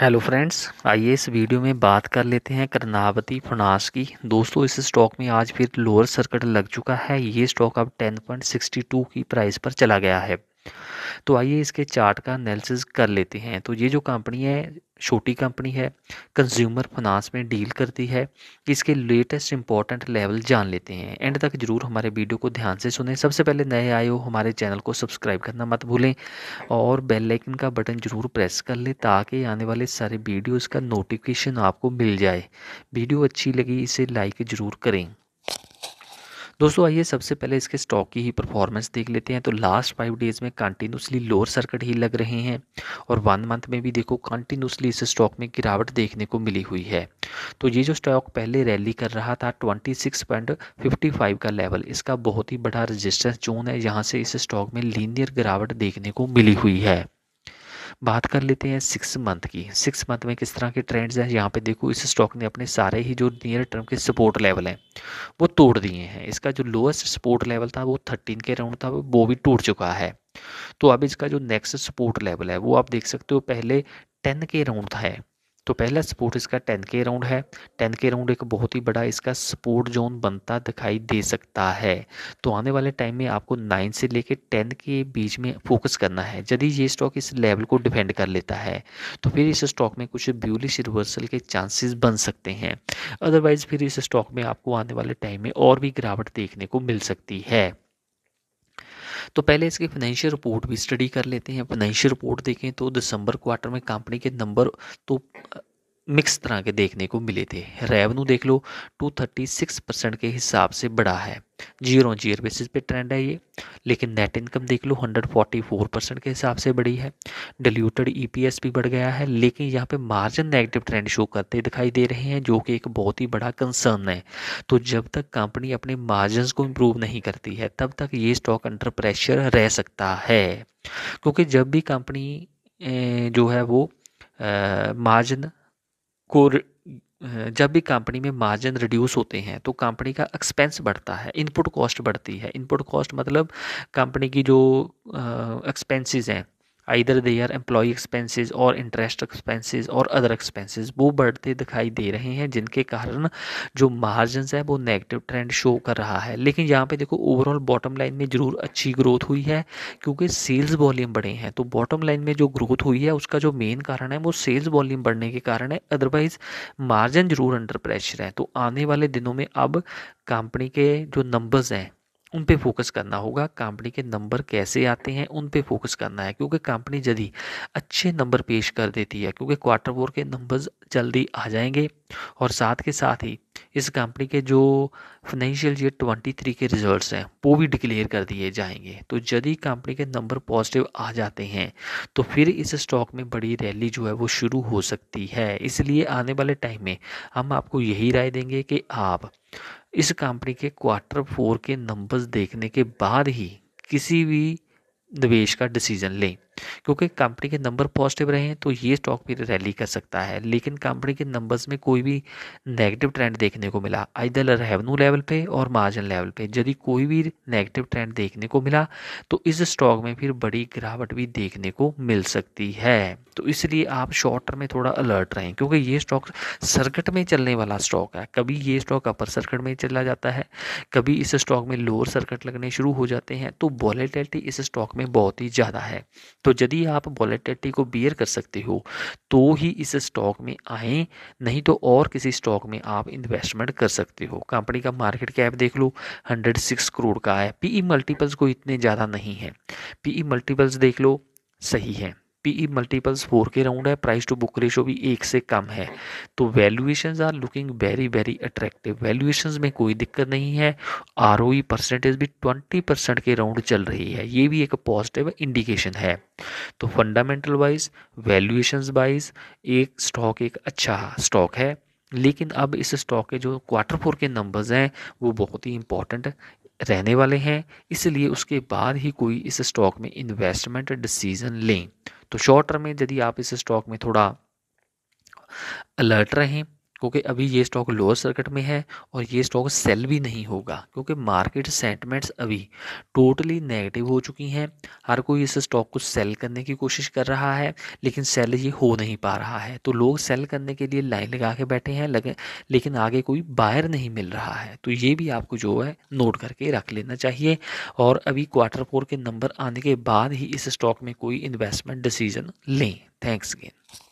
hello friends आइए इस video में बात कर लेते हैं कर्नावती फनास की दोस्तों इस स्टॉक में आज फिर लोअर सर्किट लग चुका है ये स्टॉक अब 10.62 की प्राइस पर चला गया है तो आइए इसके चार्ट का एनालिसिस कर लेते हैं तो ये जो कंपनी है छोटी कंपनी है कंज्यूमर फाइनेंस में डील करती है इसके लेटेस्ट इंपॉर्टेंट लेवल जान लेते हैं एंड तक जरूर हमारे वीडियो को ध्यान से सुने सबसे पहले नए आए हो हमारे चैनल को सब्सक्राइब करना मत भूलें और बेल आइकन का बटन जरूर प्रेस कर लें ताकि आने वाले सारे वीडियोज़ का नोटिफिकेशन आपको मिल जाए वीडियो अच्छी लगी इसे लाइक ज़रूर करें दोस्तों आइए सबसे पहले इसके स्टॉक की ही परफॉर्मेंस देख लेते हैं तो लास्ट फाइव डेज़ में कंटिन्यूसली लोअर सर्किट ही लग रहे हैं और वन मंथ में भी देखो कंटिन्यूसली इस स्टॉक में गिरावट देखने को मिली हुई है तो ये जो स्टॉक पहले रैली कर रहा था twenty six point fifty five का लेवल इसका बहुत ही बड़ा रजिस्टेंस जोन है यहाँ से इस स्टॉक में लीनियर गिरावट देखने को मिली हुई है बात कर लेते हैं सिक्स मंथ की सिक्स मंथ में किस तरह के ट्रेंड्स हैं यहाँ पे देखो इस स्टॉक ने अपने सारे ही जो नियर टर्म के सपोर्ट लेवल हैं वो तोड़ दिए हैं इसका जो लोएस्ट सपोर्ट लेवल था वो थर्टीन के राउंड था वो भी टूट चुका है तो अब इसका जो नेक्स्ट सपोर्ट लेवल है वो आप देख सकते हो पहले टेन के राउंड था तो पहला सपोर्ट इसका टेन के राउंड है टेन के राउंड एक बहुत ही बड़ा इसका सपोर्ट जोन बनता दिखाई दे सकता है तो आने वाले टाइम में आपको नाइन से लेकर टेन के बीच में फोकस करना है यदि ये स्टॉक इस लेवल को डिफेंड कर लेता है तो फिर इस स्टॉक में कुछ ब्यूलिश रिवर्सल के चांसेस बन सकते हैं अदरवाइज़ फिर इस स्टॉक में आपको आने वाले टाइम में और भी गिरावट देखने को मिल सकती है तो पहले इसकी फाइनेंशियल रिपोर्ट भी स्टडी कर लेते हैं फाइनेंशियल रिपोर्ट देखें तो दिसंबर क्वार्टर में कंपनी के नंबर तो मिक्स तरह के देखने को मिले थे रेवन्यू देख लो 236 परसेंट के हिसाब से बढ़ा है जीरो ऑन जीरो बेसिस पे ट्रेंड है ये लेकिन नेट इनकम देख लो 144 परसेंट के हिसाब से बढ़ी है डिल्यूटेड ईपीएस e भी बढ़ गया है लेकिन यहाँ पे मार्जिन नेगेटिव ट्रेंड शो करते दिखाई दे रहे हैं जो कि एक बहुत ही बड़ा कंसर्न है तो जब तक कंपनी अपने मार्जिन को इम्प्रूव नहीं करती है तब तक ये स्टॉक अंडर प्रेशर रह सकता है क्योंकि जब भी कंपनी जो है वो मार्जिन को जब भी कंपनी में मार्जिन रिड्यूस होते हैं तो कंपनी का एक्सपेंस बढ़ता है इनपुट कॉस्ट बढ़ती है इनपुट कॉस्ट मतलब कंपनी की जो एक्सपेंसेस हैं दे आर एम्प्लॉय एक्सपेंसेस और इंटरेस्ट एक्सपेंसेस और अदर एक्सपेंसेस वो बढ़ते दिखाई दे रहे हैं जिनके कारण जो मार्जिन है वो नेगेटिव ट्रेंड शो कर रहा है लेकिन यहाँ पे देखो ओवरऑल बॉटम लाइन में ज़रूर अच्छी ग्रोथ हुई है क्योंकि सेल्स वॉल्यूम बढ़े हैं तो बॉटम लाइन में जो ग्रोथ हुई है उसका जो मेन कारण है वो सेल्स वॉल्यूम बढ़ने के कारण है अदरवाइज़ मार्जिन ज़रूर अंडर प्रेशर है तो आने वाले दिनों में अब कंपनी के जो नंबर्स हैं उन पे फोकस करना होगा कंपनी के नंबर कैसे आते हैं उन पे फोकस करना है क्योंकि कंपनी जल्दी अच्छे नंबर पेश कर देती है क्योंकि क्वार्टर फोर के नंबर्स जल्दी आ जाएंगे और साथ के साथ ही इस कंपनी के जो फाइनेंशियल ईयर थ्री के रिजल्ट्स हैं वो भी डिक्लेयर कर दिए जाएंगे तो यदि कंपनी के नंबर पॉजिटिव आ जाते हैं तो फिर इस स्टॉक में बड़ी रैली जो है वो शुरू हो सकती है इसलिए आने वाले टाइम में हम आपको यही राय देंगे कि आप इस कंपनी के क्वार्टर फोर के नंबर्स देखने के बाद ही किसी भी निवेश का डिसीजन लें क्योंकि कंपनी के नंबर पॉजिटिव रहे हैं तो ये स्टॉक भी रैली कर सकता है लेकिन कंपनी के नंबर्स में कोई भी नेगेटिव ट्रेंड देखने को मिला आइदर रेवेन्यू लेवल पे और मार्जिन लेवल पे यदि कोई भी नेगेटिव ट्रेंड देखने को मिला तो इस स्टॉक में फिर बड़ी गिरावट भी देखने को मिल सकती है तो इसलिए आप शॉर्ट टर्म में थोड़ा अलर्ट रहें क्योंकि ये स्टॉक सर्किट में चलने वाला स्टॉक है कभी ये स्टॉक अपर सर्किट में चला जाता है कभी इस स्टॉक में लोअर सर्किट लगने शुरू हो जाते हैं तो वॉलेटिलिटी इस स्टॉक में बहुत ही ज़्यादा है तो यदि यदि आप वॉलेटिलिटी को बियर कर सकते हो तो ही इस स्टॉक में आए नहीं तो और किसी स्टॉक में आप इन्वेस्टमेंट कर सकते हो कंपनी का मार्केट कैप देख लो हंड्रेड सिक्स करोड़ का है पीई मल्टीपल्स e को इतने ज़्यादा नहीं है पीई मल्टीपल्स e देख लो सही है पीई मल्टीपल्स फोर के राउंड है प्राइस टू बुक रेशो भी एक से कम है तो valuations are looking very very attractive valuations में कोई दिक्कत नहीं है आर परसेंटेज e भी ट्वेंटी परसेंट के राउंड चल रही है ये भी एक पॉजिटिव इंडिकेशन है तो फंडामेंटल वाइज वैल्यूएशंस वाइज एक स्टॉक एक अच्छा स्टॉक है लेकिन अब इस स्टॉक के जो क्वार्टर फोर के नंबर्स हैं वो बहुत ही इंपॉर्टेंट रहने वाले हैं इसलिए उसके बाद ही कोई इस स्टॉक में इन्वेस्टमेंट डिसीजन लें तो शॉर्ट टर्म में यदि आप इस स्टॉक में थोड़ा अलर्ट रहें क्योंकि अभी ये स्टॉक लोअर सर्किट में है और ये स्टॉक सेल भी नहीं होगा क्योंकि मार्केट सेंटमेंट्स अभी टोटली नेगेटिव हो चुकी हैं हर कोई इस स्टॉक को सेल करने की कोशिश कर रहा है लेकिन सेल ये हो नहीं पा रहा है तो लोग सेल करने के लिए लाइन लगा के बैठे हैं लगे लेकिन आगे कोई बायर नहीं मिल रहा है तो ये भी आपको जो है नोट करके रख लेना चाहिए और अभी क्वार्टर फोर के नंबर आने के बाद ही इस स्टॉक में कोई इन्वेस्टमेंट डिसीजन लें थैंक्स अगेन